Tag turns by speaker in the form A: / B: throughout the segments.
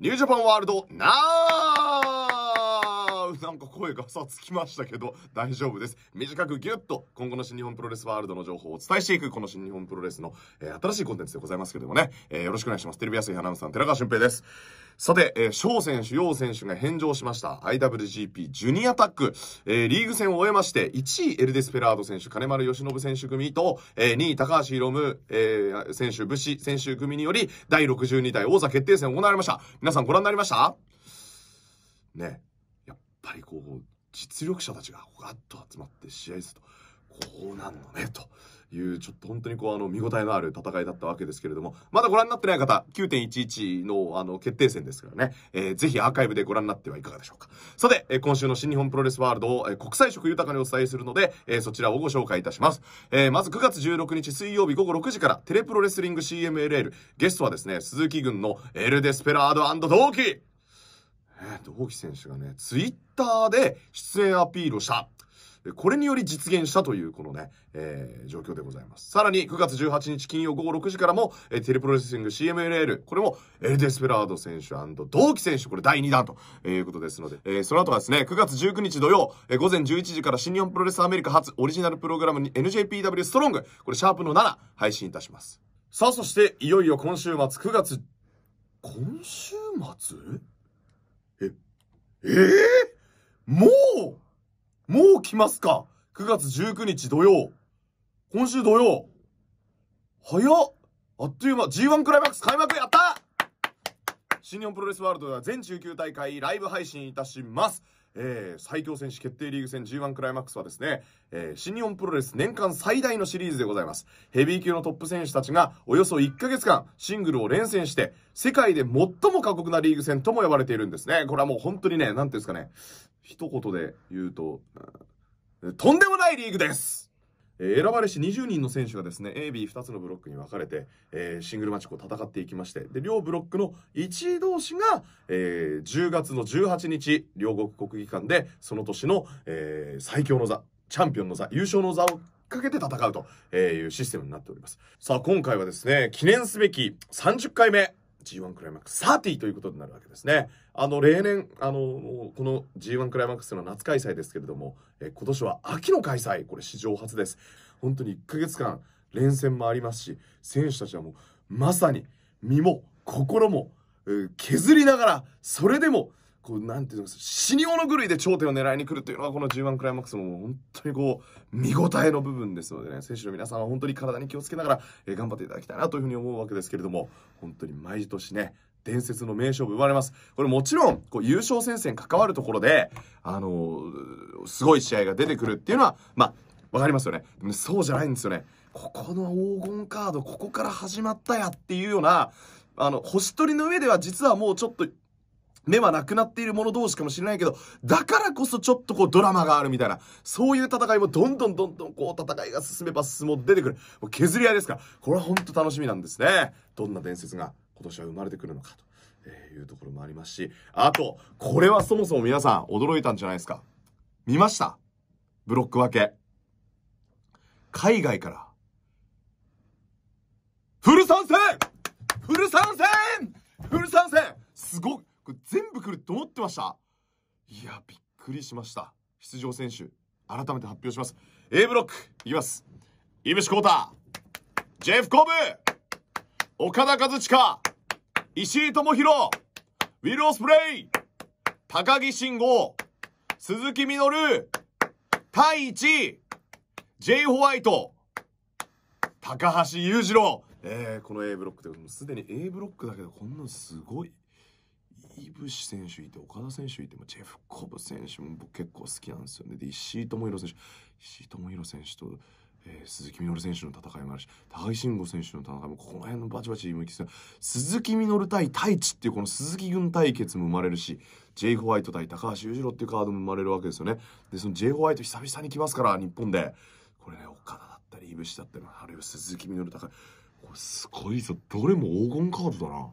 A: ニュージャパンワールドななんか声がさつきましたけど、大丈夫です。短くギュッと、今後の新日本プロレスワールドの情報をお伝えしていく、この新日本プロレスの、えー、新しいコンテンツでございますけれどもね、えー、よろしくお願いします。テレビ朝日アナウンサーの寺川俊平です。さて、えー、翔選手、陽選手が返上しました IWGP ジュニアタック、えー、リーグ戦を終えまして、1位エルデス・ペラード選手、金丸義信選手組と、えー、2位高橋宏夢、えー、選手、武士選手組により、第62代王座決定戦行われました。皆さんご覧になりましたね。ぱりこう実力者たちがガッと集まって試合するとこうなんのねというちょっと本当にこうあの見応えのある戦いだったわけですけれどもまだご覧になってない方9.11のあの決定戦ですからね、えー、ぜひアーカイブでご覧になってはいかがでしょうかさて、えー、今週の新日本プロレスワールドを、えー、国際色豊かにお伝えするので、えー、そちらをご紹介いたします、えー、まず9月16日水曜日午後6時からテレプロレスリング CMLL ゲストはですね鈴木軍のエルデスペラード同期同期選手がね、ツイッターで出演アピールをした。これにより実現したという、このね、えー、状況でございます。さらに、9月18日金曜午後6時からも、えー、テレプロレスリング CMLL、これも、エルデスペラード選手同期選手、これ第2弾と、いうことですので、えー、その後はですね、9月19日土曜、えー、午前11時から新日本プロレスアメリカ初オリジナルプログラムに NJPW ストロング、これシャープの7、配信いたします。さあ、そして、いよいよ今週末、9月、今週末ええー、もうもう来ますか ?9 月19日土曜。今週土曜。早っあっという間 G1 クライマックス開幕やった新日本プロレスワールドでは全19大会ライブ配信いたします。えー、最強戦士決定リーグ戦 G1 クライマックスはですね、えー、新日本プロレス年間最大のシリーズでございます。ヘビー級のトップ選手たちがおよそ1ヶ月間シングルを連戦して、世界で最も過酷なリーグ戦とも呼ばれているんですね。これはもう本当にね、なんていうんですかね、一言で言うと、とんでもないリーグですえ選ばれし20人の選手がですね AB2 つのブロックに分かれて、えー、シングルマッチを戦っていきましてで両ブロックの1位同士が、えー、10月の18日両国国技館でその年の、えー、最強の座チャンピオンの座優勝の座をかけて戦うというシステムになっておりますさあ今回はですね記念すべき30回目 G1 クライマックス30ということになるわけですね。あの、例年、あの、この G1 クライマックスの夏開催ですけれども、え今年は秋の開催、これ史上初です。本当に1ヶ月間、連戦もありますし、選手たちはもう、まさに、身も、心も、削りながら、それでも、こう、なんていうの、死に物狂いで頂点を狙いに来るというのが、この G1 クライマックスの本当にこう、見応えの部分ですのでね、選手の皆さんは本当に体に気をつけながら、えー、頑張っていただきたいなというふうに思うわけですけれども、本当に毎年ね、伝説の名勝負生まれます。これもちろん、こう優勝戦線関わるところで、あのー、すごい試合が出てくるっていうのは、まあ、わかりますよねそうじゃないんですよね。ここの黄金カード、ここから始まったやっていうような、あの、星取りの上では実はもうちょっと目はなくなっている者同士かもしれないけど、だからこそちょっとこうドラマがあるみたいな、そういう戦いもどんどんどんどんこう戦いが進めば進もう出てくる。もう削り合いですから、これは本当楽しみなんですね。どんな伝説が今年は生まれてくるのかと、えいうところもありますし、あと、これはそもそも皆さん驚いたんじゃないですか。見ましたブロック分け。海外から、フル参戦フル参戦フル参戦すごいこれ全部来ると思ってましたいや、びっくりしました。出場選手、改めて発表します。A ブロック、いきます。イブシコータ、ジェフ・コブ、岡田和親、石井智弘、ウィル・オスプレイ、高木慎吾、鈴木みのる、太一、J ホワイト、高橋裕次郎、えー、この A ブロックでもすでに A ブロックだけどこんなのすごい。イブシ選手いて、岡田選手いて、もジェフコブ選手も僕結構好きなんですよね。で、石井智弘選手、石井智弘選手と、えー、鈴木みのる選手の戦いもあるし、高木慎吾選手の戦いも、この辺のバチバチ向き鈴木みのる対太一っていうこの鈴木軍対決も生まれるし、J. ホワイト対高橋裕次郎っていうカードも生まれるわけですよね。で、その J. ホワイト久々に来ますから、日本で。これね、岡田だったり、井ぶだったり、あるいは鈴木みのる高い。これすごいぞ。どれも黄金カードだな。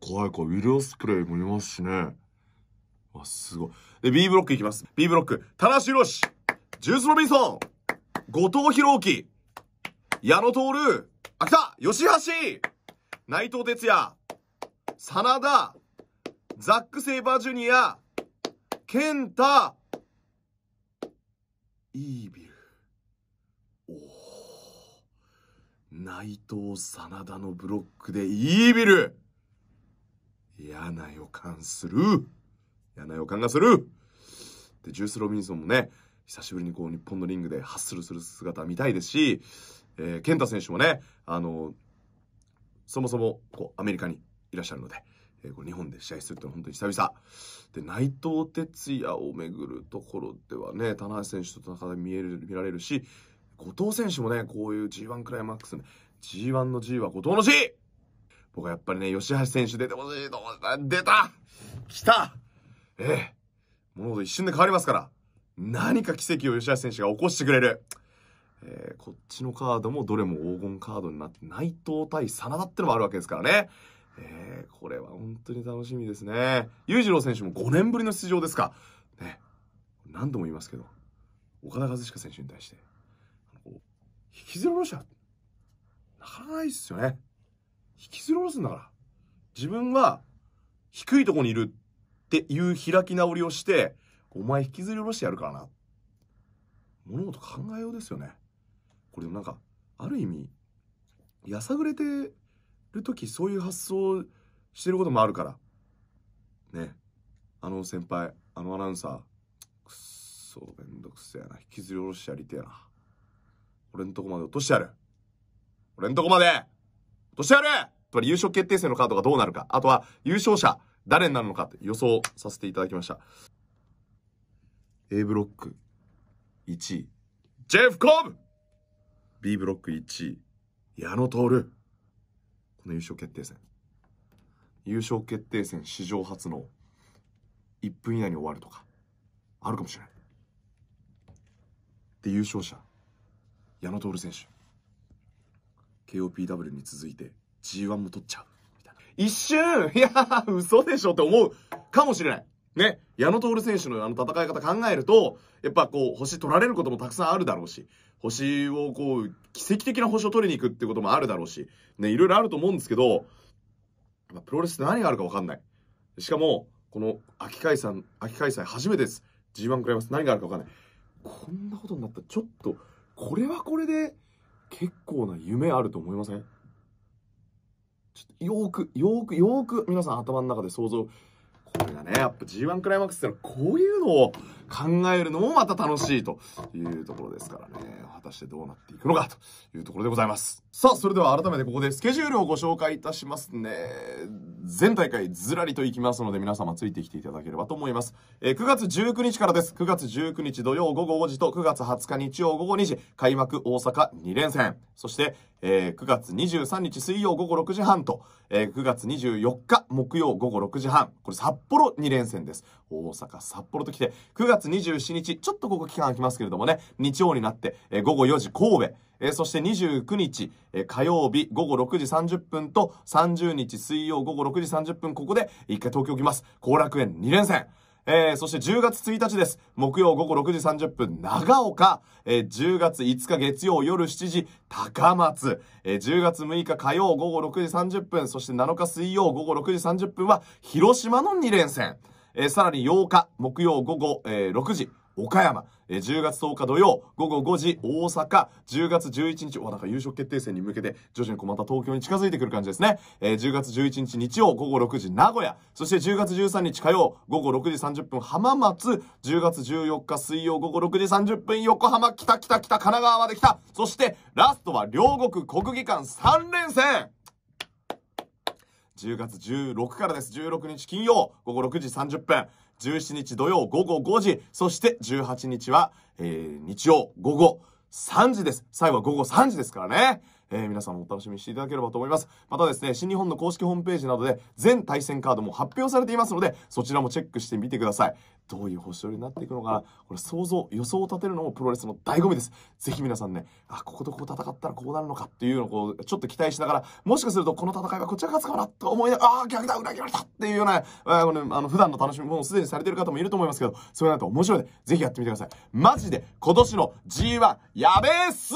A: 怖いか。ウィル・オスプレイもいますしね。あ、すごい。で、B ブロックいきます。B ブロック。田中宏ジュース・ロビンソン。後藤宏樹。矢野徹。秋田。吉橋。内藤哲也。真田。ザック・セイバージュニア。健太。イービル。おお。内藤真田のブロックでイービル嫌な予感する嫌な予感がするで、ジュース・ロビンソンもね、久しぶりにこう日本のリングでハッスルする姿見たいですし、えー、ンタ選手もね、あの、そもそもこうアメリカにいらっしゃるので、えー、こう日本で試合するって本当に久々。で、内藤哲也をめぐるところではね、田中選手と戦い見える見られるし、後藤選手もね、こういう G1 クライマックス、ね、G1 の G は後藤の G! 僕はやっぱりね、吉橋選手出てほしいと思った。出た来たええ。物事一瞬で変わりますから。何か奇跡を吉橋選手が起こしてくれる。えー、こっちのカードもどれも黄金カードになって、内藤対真田ってのもあるわけですからね。えー、これは本当に楽しみですね。裕次郎選手も5年ぶりの出場ですか。ね。何度も言いますけど、岡田和親選手に対して、引きずるろしゃ、なかなかないっすよね。引きずり下ろすんだから。自分は低いとこにいるっていう開き直りをして、お前引きずり下ろしてやるからな。物事考えようですよね。これでもなんか、ある意味、やさぐれてる時そういう発想してることもあるから。ね。あの先輩、あのアナウンサー、くっそめんどくせえな。引きずり下ろしてやりてえな。俺んとこまで落としてやる。俺んとこまで年しやっつまり優勝決定戦のカードがどうなるか。あとは優勝者、誰になるのかって予想させていただきました。A ブロック1位、ジェフ・コブ !B ブロック1位、矢野徹。この優勝決定戦。優勝決定戦史上初の1分以内に終わるとか、あるかもしれない。で、優勝者、矢野徹選手。KOPW に続いて G1 も取っちゃう。みたいな。一瞬いや嘘でしょって思うかもしれない。ね、矢野徹選手のあの戦い方考えると、やっぱこう、星取られることもたくさんあるだろうし、星をこう、奇跡的な星を取りに行くってこともあるだろうし、ね、いろいろあると思うんですけど、まあ、プロレスって何があるか分かんない。しかも、この秋開催、秋開催初めてです。G1 クライマックス何があるか分かんない。こんなことになったら、ちょっと、これはこれで、結構な夢あると思いませんちょっとよく、よく、よく皆さん頭の中で想像。これがね、やっぱ G1 クライマックスってのはこういうのを考えるのもまた楽しいというところですからね。果してどうなっていくのかというところでございます。さあ、それでは改めてここでスケジュールをご紹介いたしますね。全大会ずらりといきますので皆様ついてきていただければと思います。えー、9月19日からです。9月19日土曜午後5時と9月20日日曜午後2時開幕大阪2連戦。そして、えー、9月23日水曜午後6時半と、えー、9月24日木曜午後6時半。これ札幌2連戦です。大阪、札幌と来て、9月27日、ちょっとここ期間空きますけれどもね、日曜になって、えー、午後4時神戸、えー、そして29日、えー、火曜日午後6時30分と30日水曜午後6時30分、ここで一回東京来ます。後楽園2連戦。えー、そして10月1日です。木曜午後6時30分、長岡。えー、10月5日月曜夜7時、高松。えー、10月6日火曜午後6時30分、そして7日水曜午後6時30分は、広島の2連戦。えー、さらに8日木曜午後、えー、6時、岡山、えー、10月10日土曜午後5時大阪10月11日おなんか優勝決定戦に向けて徐々にこうまた東京に近づいてくる感じですね、えー、10月11日日曜午後6時名古屋そして10月13日火曜午後6時30分浜松10月14日水曜午後6時30分横浜たた来た神奈川まで来たそしてラストは両国国技館3連戦10月16からです16日金曜午後6時30分17日土曜午後5時、そして18日は、えー、日曜午後3時です。最後は午後3時ですからね。えー、皆さんもお楽しみにしていただければと思います。またですね、新日本の公式ホームページなどで全対戦カードも発表されていますので、そちらもチェックしてみてください。どういう星取りになっていくのかなこれ想像、予想を立てるのもプロレスの醍醐味です。ぜひ皆さんね、あ、こことここ戦ったらこうなるのかっていうのをこう、ちょっと期待しながら、もしかするとこの戦いはこちらが勝つかもなと思いながら、ああ、逆だ、裏切られたっていうような、あの、ね、あの普段の楽しみもすでにされてる方もいると思いますけど、そういうのと面白いので、ぜひやってみてください。マジで今年の G1 やべえっす